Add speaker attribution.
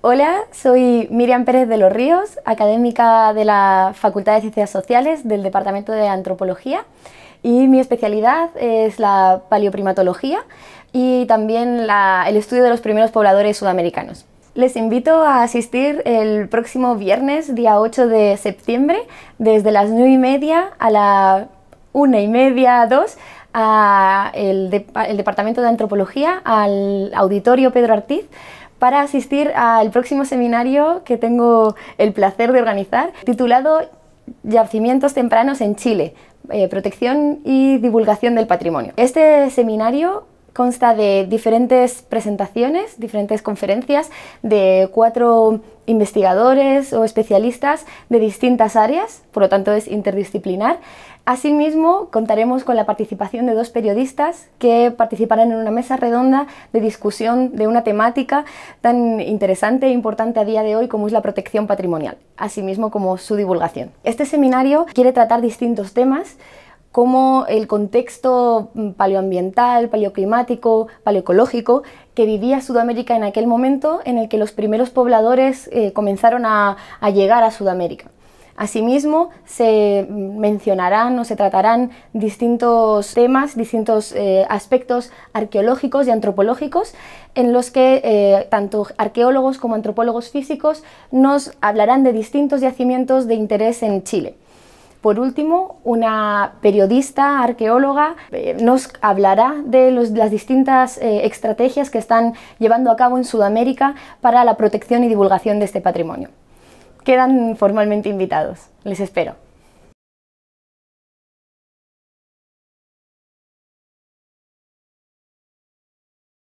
Speaker 1: Hola, soy Miriam Pérez de los Ríos, académica de la Facultad de Ciencias Sociales del Departamento de Antropología y mi especialidad es la paleoprimatología y también el estudio de los primeros pobladores sudamericanos. Les invito a asistir el próximo viernes, día 8 de septiembre, desde las 9 y media a la 1 y media, 2, al Departamento de Antropología, al Auditorio Pedro Artiz, para asistir al próximo seminario que tengo el placer de organizar, titulado Yacimientos tempranos en Chile, eh, protección y divulgación del patrimonio. Este seminario consta de diferentes presentaciones, diferentes conferencias de cuatro investigadores o especialistas de distintas áreas, por lo tanto es interdisciplinar. Asimismo, contaremos con la participación de dos periodistas que participarán en una mesa redonda de discusión de una temática tan interesante e importante a día de hoy como es la protección patrimonial, así mismo como su divulgación. Este seminario quiere tratar distintos temas como el contexto mm, paleoambiental, paleoclimático, paleoecológico que vivía Sudamérica en aquel momento en el que los primeros pobladores eh, comenzaron a, llegar a Sudamérica. Asimismo, se mm, mencionarán o se tratarán distintos temas, distintos eh, aspectos arqueológicos y antropológicos en los que eh, tanto arqueólogos como antropólogos físicos nos hablarán de distintos yacimientos de interés en Chile. Por último, una periodista, arqueóloga, eh, nos hablará de las distintas eh, estrategias que están llevando a cabo en Sudamérica para la protección y divulgación de este patrimonio. Quedan formalmente invitados. Les espero.